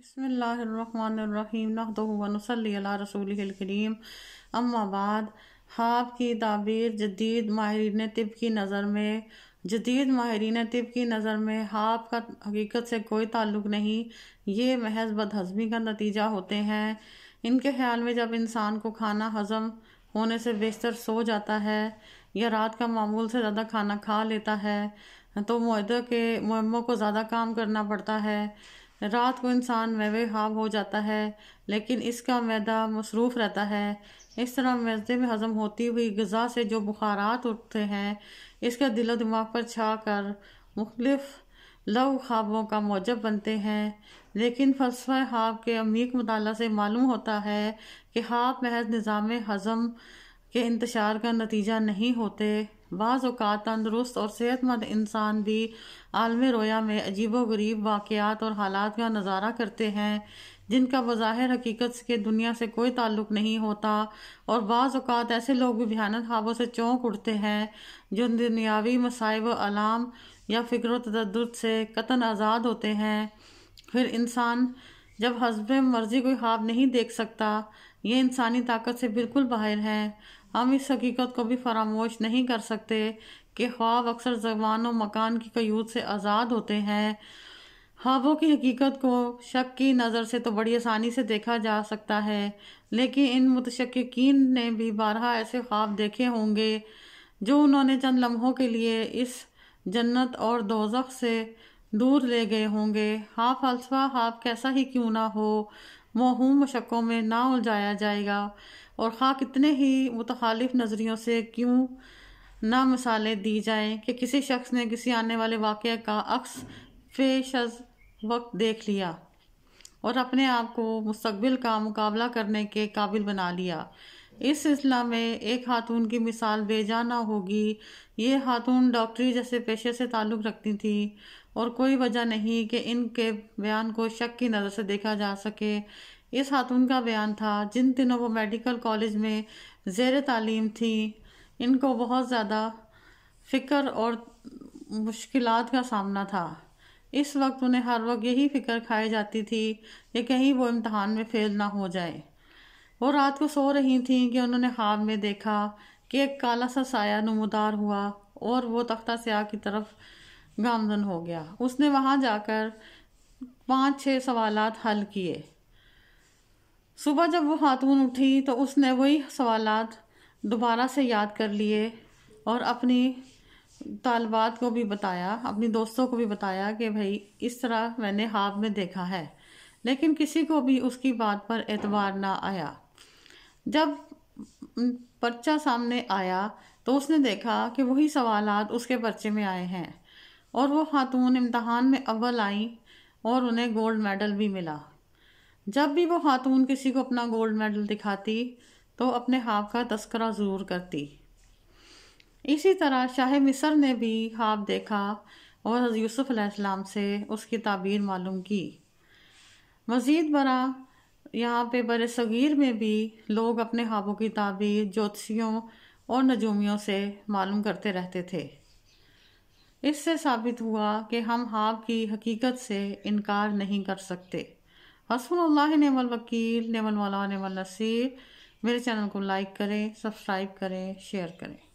बसमीम नखदोसली रसूल करीम अम्माबाद हाब की ताबीर जदीद माहरीन तिब की नज़र में जदीद माहरीन तिब की नज़र में हाब का हकीकत से कोई ताल्लुक नहीं ये महज बदहजमी का नतीजा होते हैं इनके ख्याल में जब इंसान को खाना हजम होने से बेहतर सो जाता है या रात का मामूल से ज़्यादा खाना खा लेता है तो मुहदों के मुहमों को ज़्यादा काम करना पड़ता है रात को इंसान मेवे हाव हो जाता है लेकिन इसका मैदा मसरूफ़ रहता है इस तरह मैदे में हज़म होती हुई गज़ा से जो बुखारात उठते हैं इसका दिलो दिमाग पर छा कर मुख्तफ लव ख्वाबों का मौजब बनते हैं लेकिन फलसफा हाव के अमीक मताल से मालूम होता है कि हाव महज निज़ाम हज़म के इंतशार का नतीजा नहीं होते बाज़ात तंदरुस्त और सेहतमंद इंसान भी आलम रोया में अजीब गरीब वाक़ात और हालात का नज़ारा करते हैं जिनका बज़ाहिर हकीकत के दुनिया से कोई ताल्लुक नहीं होता और बाज़ात ऐसे लोग भी भयानक हाबों से चौंक उठते हैं जो दुनियावी मसाइब अलाम या फ़िक्र तद से कतन आज़ाद होते हैं फिर इंसान जब हसब मर्ज़ी कोई ख्वाब नहीं देख सकता ये इंसानी ताकत से बिल्कुल बाहर हैं हम इस हकीकत को भी फरामोश नहीं कर सकते कि ख्वाब अक्सर जबान व मकान की कयूद से आज़ाद होते हैं ख्वाबों की हकीकत को शक की नज़र से तो बड़ी आसानी से देखा जा सकता है लेकिन इन मुतशक्कीन ने भी बारह ऐसे ख्वाब देखे होंगे जो उन्होंने चंद लम्हों के लिए इस जन्नत और दोजख से दूर ले गए होंगे हाफ फलसफा हाफ कैसा ही क्यों ना हो मोहूम शक्क़ों में ना उलझाया जाएगा और ख़ा हाँ, कितने ही मुतखालिफ नज़रियों से क्यों ना मिसालें दी जाएं कि किसी शख्स ने किसी आने वाले वाक़ का अक्स पेश वक्त देख लिया और अपने आप को मुस्तबिल का मुकाबला करने के काबिल बना लिया इस सिलसिला में एक खातून की मिसाल बेजाना होगी ये खातून डॉक्टरी जैसे पेशे से ताल्लुक़ रखती थी और कोई वजह नहीं कि इनके बयान को शक की नज़र से देखा जा सके ये खातून का बयान था जिन दिनों वो मेडिकल कॉलेज में जेर तालीम थी इनको बहुत ज़्यादा फ़िक्र और मुश्किल का सामना था इस वक्त उन्हें हर वक्त यही फ़िक्र खाई जाती थी कि कहीं वो इम्तहान में फ़ेल ना हो जाए वो रात को सो रही थी कि उन्होंने ख्वाब में देखा कि एक काला सा साया नमदार हुआ और वो तख्ता स्याह की तरफ गामजन हो गया उसने वहाँ जाकर पाँच छः सवाल हल किए सुबह जब वो खातून उठी तो उसने वही सवालात दोबारा से याद कर लिए और अपनी तालबात को भी बताया अपनी दोस्तों को भी बताया कि भाई इस तरह मैंने ख्वाब में देखा है लेकिन किसी को भी उसकी बात पर एतबार ना आया जब पर्चा सामने आया तो उसने देखा कि वही सवालात उसके पर्चे में आए हैं और वो खातून इम्तहान में अव्वल आई और उन्हें गोल्ड मेडल भी मिला जब भी वो खातून किसी को अपना गोल्ड मेडल दिखाती तो अपने हाफ का तस्करा ज़रूर करती इसी तरह शाह मिसर ने भी खाब देखा और यूसुफ अलैहिस्सलाम से उसकी ताबीर मालूम की मज़ीद बरा यहाँ पे बर सग़ीर में भी लोग अपने खाबों की ताबीर ज्योतिषियों और नजूमियों से मालूम करते रहते थे इससे साबित हुआ कि हम खाब की हकीकत से इनकार नहीं कर सकते हसन नेमल वकील नेमल मौला नेमल नसीर मेरे चैनल को लाइक करें सब्सक्राइब करें शेयर करें